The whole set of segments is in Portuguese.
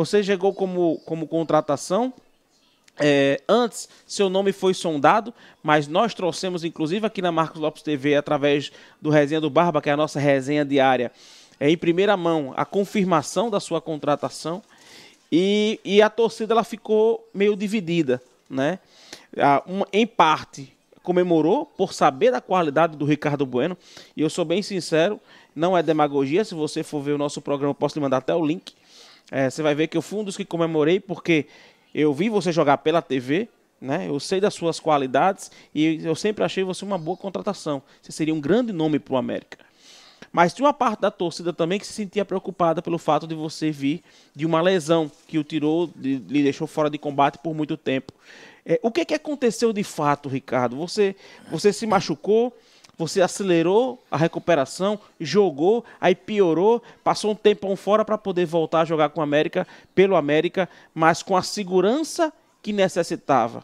Você chegou como, como contratação. É, antes, seu nome foi sondado, mas nós trouxemos, inclusive aqui na Marcos Lopes TV, através do Resenha do Barba, que é a nossa resenha diária, é, em primeira mão, a confirmação da sua contratação. E, e a torcida ela ficou meio dividida, né? Ah, em parte, comemorou por saber da qualidade do Ricardo Bueno. E eu sou bem sincero, não é demagogia. Se você for ver o nosso programa, posso lhe mandar até o link. É, você vai ver que eu fui um dos que comemorei porque eu vi você jogar pela TV, né? Eu sei das suas qualidades e eu sempre achei você uma boa contratação. Você seria um grande nome para o América. Mas tinha uma parte da torcida também que se sentia preocupada pelo fato de você vir de uma lesão que o tirou, lhe deixou fora de combate por muito tempo. É, o que, que aconteceu de fato, Ricardo? Você, você se machucou? Você acelerou a recuperação, jogou, aí piorou, passou um tempão fora para poder voltar a jogar com o América, pelo América, mas com a segurança que necessitava.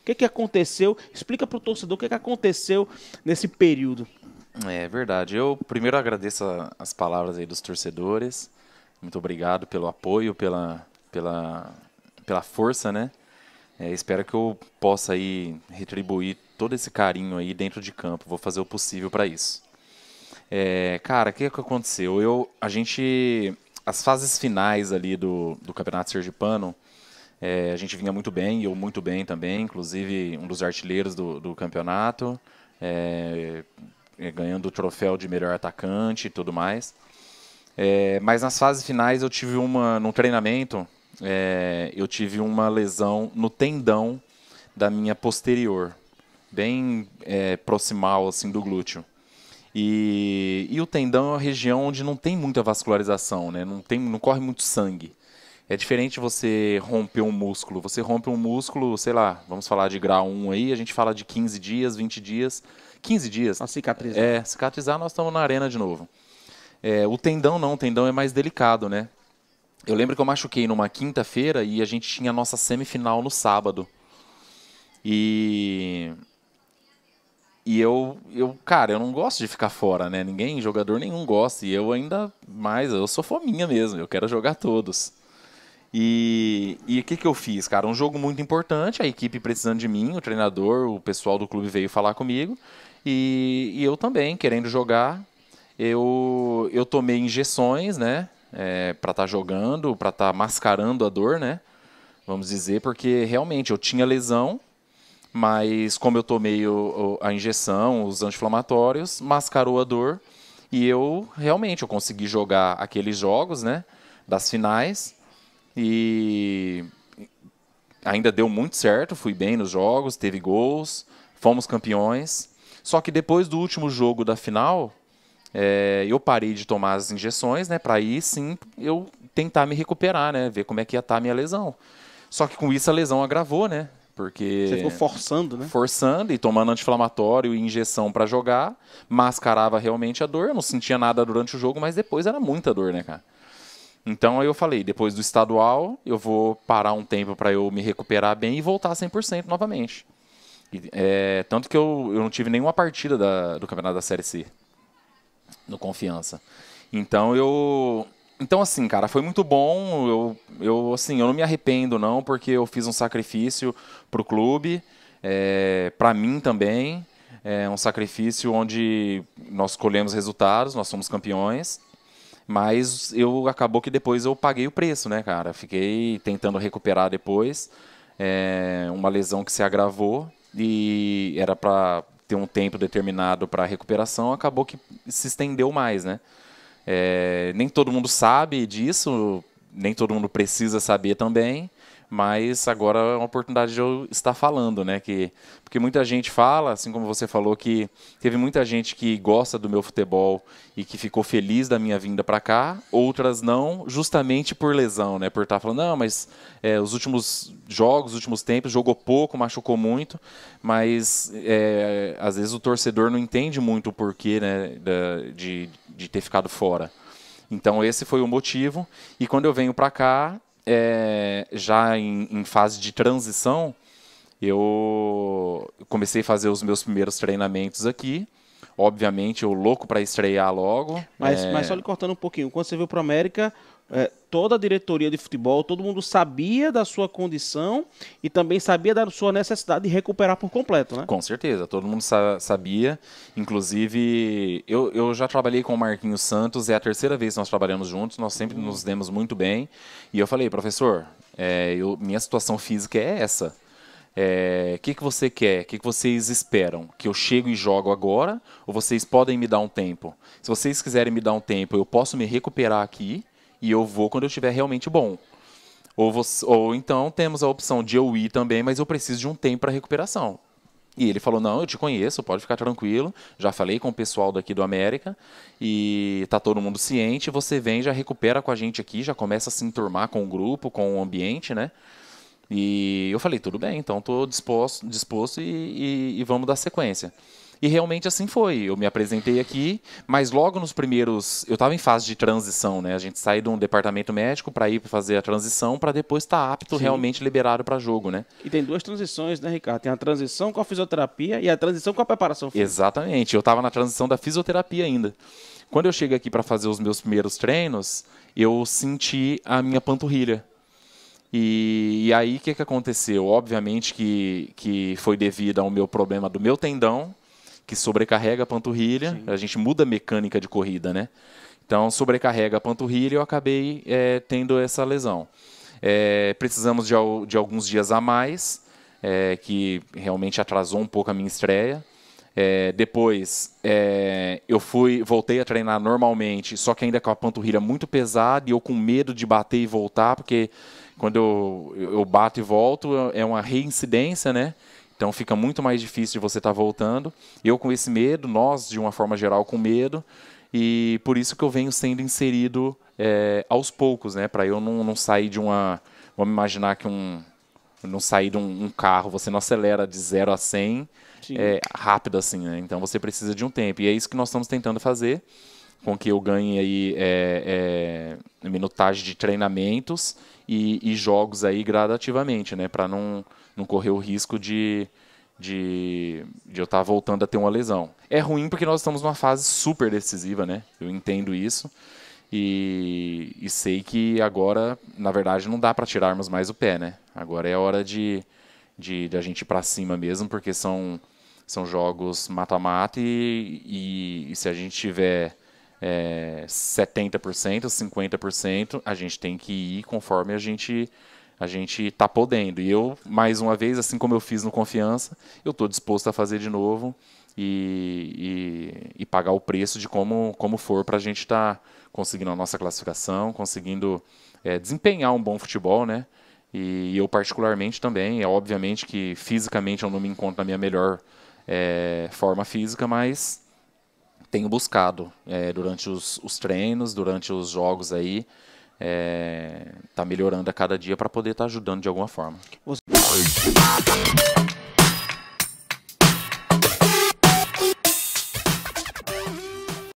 O que, que aconteceu? Explica para o torcedor o que, que aconteceu nesse período. É verdade. Eu primeiro agradeço as palavras aí dos torcedores. Muito obrigado pelo apoio, pela, pela, pela força, né? É, espero que eu possa aí retribuir todo esse carinho aí dentro de campo. Vou fazer o possível para isso. É, cara, o que, que aconteceu? Eu, a gente, as fases finais ali do, do Campeonato Sergipano, é, a gente vinha muito bem, eu muito bem também, inclusive um dos artilheiros do, do campeonato, é, é ganhando o troféu de melhor atacante e tudo mais. É, mas nas fases finais eu tive uma, num treinamento, é, eu tive uma lesão no tendão da minha posterior, bem é, proximal assim do glúteo. E, e o tendão é uma região onde não tem muita vascularização, né? não, tem, não corre muito sangue. É diferente você romper um músculo. Você rompe um músculo, sei lá, vamos falar de grau 1 aí, a gente fala de 15 dias, 20 dias. 15 dias. A cicatrizar. É, cicatrizar, nós estamos na arena de novo. É, o tendão não, o tendão é mais delicado, né? Eu lembro que eu machuquei numa quinta-feira e a gente tinha a nossa semifinal no sábado. E. E eu, eu, cara, eu não gosto de ficar fora, né? Ninguém, jogador nenhum gosta. E eu ainda mais, eu sou fominha mesmo, eu quero jogar todos. E o que, que eu fiz, cara? Um jogo muito importante, a equipe precisando de mim, o treinador, o pessoal do clube veio falar comigo. E, e eu também, querendo jogar, eu, eu tomei injeções, né? é, para estar tá jogando, para estar tá mascarando a dor, né? Vamos dizer, porque realmente eu tinha lesão, mas como eu tomei o, o, a injeção, os anti-inflamatórios, mascarou a dor e eu realmente eu consegui jogar aqueles jogos, né? Das finais e ainda deu muito certo, fui bem nos jogos, teve gols, fomos campeões. Só que depois do último jogo da final, é, eu parei de tomar as injeções, né? Para aí sim eu tentar me recuperar, né? Ver como é que ia estar tá a minha lesão. Só que com isso a lesão agravou, né? Porque. Você ficou forçando, né? Forçando e tomando anti-inflamatório e injeção para jogar, mascarava realmente a dor. Eu não sentia nada durante o jogo, mas depois era muita dor, né, cara? Então aí eu falei, depois do estadual, eu vou parar um tempo para eu me recuperar bem e voltar 100% novamente. E, é, tanto que eu, eu não tive nenhuma partida da, do campeonato da Série C no Confiança. Então eu. Então, assim, cara, foi muito bom. Eu, eu, assim, eu não me arrependo, não, porque eu fiz um sacrifício pro clube, é, para mim também. É um sacrifício onde nós colhemos resultados, nós somos campeões. Mas eu acabou que depois eu paguei o preço, né, cara? Fiquei tentando recuperar depois. É, uma lesão que se agravou e era para ter um tempo determinado para recuperação, acabou que se estendeu mais, né? É, nem todo mundo sabe disso, nem todo mundo precisa saber também mas agora é uma oportunidade de eu estar falando, né? Que, porque muita gente fala, assim como você falou, que teve muita gente que gosta do meu futebol e que ficou feliz da minha vinda para cá, outras não, justamente por lesão, né? Por estar falando, não, mas é, os últimos jogos, os últimos tempos, jogou pouco, machucou muito, mas é, às vezes o torcedor não entende muito o porquê, né? de, de ter ficado fora. Então esse foi o motivo. E quando eu venho para cá, é, já em, em, fase de transição, eu comecei a fazer os meus primeiros treinamentos aqui. Obviamente, eu louco para estrear logo. Mas, é... mas só lhe cortando um pouquinho, quando você veio para América, é, toda a diretoria de futebol, todo mundo sabia da sua condição e também sabia da sua necessidade de recuperar por completo, né? Com certeza, todo mundo sa sabia. Inclusive, eu, eu já trabalhei com o Marquinhos Santos, é a terceira vez que nós trabalhamos juntos, nós sempre uhum. nos demos muito bem. E eu falei, professor, é, eu, minha situação física é essa. O é, que, que você quer? O que, que vocês esperam? Que eu chego e jogo agora? Ou vocês podem me dar um tempo? Se vocês quiserem me dar um tempo, eu posso me recuperar aqui e eu vou quando eu estiver realmente bom. Ou, você, ou então temos a opção de eu ir também, mas eu preciso de um tempo para recuperação. E ele falou: Não, eu te conheço, pode ficar tranquilo. Já falei com o pessoal daqui do América e tá todo mundo ciente. Você vem, já recupera com a gente aqui, já começa a se enturmar com o grupo, com o ambiente, né? E eu falei: Tudo bem, então estou disposto, disposto e, e, e vamos dar sequência. E realmente assim foi. Eu me apresentei aqui, mas logo nos primeiros. Eu estava em fase de transição, né? A gente sai de um departamento médico para ir fazer a transição, para depois estar tá apto Sim. realmente liberado para jogo, né? E tem duas transições, né, Ricardo? Tem a transição com a fisioterapia e a transição com a preparação física. Exatamente. Eu estava na transição da fisioterapia ainda. Quando eu cheguei aqui para fazer os meus primeiros treinos, eu senti a minha panturrilha. E, e, aí o que, que aconteceu? Obviamente que, que foi devido ao meu problema do meu tendão que sobrecarrega a panturrilha. Sim. A gente muda a mecânica de corrida, né? Então, sobrecarrega a panturrilha e eu acabei é, tendo essa lesão. É, precisamos de, de, alguns dias a mais, é, que realmente atrasou um pouco a minha estreia. É, depois é, eu fui, voltei a treinar normalmente, só que ainda com a panturrilha muito pesada e eu com medo de bater e voltar, porque quando eu, eu bato e volto é uma reincidência, né? Então fica muito mais difícil de você estar tá voltando. Eu com esse medo, nós de uma forma geral com medo, e por isso que eu venho sendo inserido é, aos poucos, né? Para eu não, não sair de uma. Vamos imaginar que um. Não sair de um, um carro, você não acelera de 0 a 100 é, eh, rápido assim, né? Então você precisa de um tempo. E é isso que nós estamos tentando fazer com que eu ganhe aí é, é, minutagem de treinamentos e, e, jogos aí gradativamente, né? Para não, não correr o risco de, de, de eu estar tá voltando a ter uma lesão. É ruim porque nós estamos numa fase super decisiva, né? Eu entendo isso. E, e sei que agora, na verdade, não dá para tirarmos mais o pé, né? Agora é hora de, de, de a gente ir para cima mesmo, porque são, são jogos mata-mata e, e, e se a gente tiver é, 70%, 50%, a gente tem que ir conforme a gente a gente tá podendo. E eu, mais uma vez, assim como eu fiz no Confiança, eu estou disposto a fazer de novo e, e, e, pagar o preço de como, como for para a gente estar tá conseguindo a nossa classificação, conseguindo é, desempenhar um bom futebol, né? E, eu particularmente também, é obviamente que fisicamente eu não me encontro na minha melhor é, forma física, mas tenho buscado é, durante os, os, treinos, durante os jogos aí. É, tá melhorando a cada dia para poder estar tá ajudando de alguma forma. Você...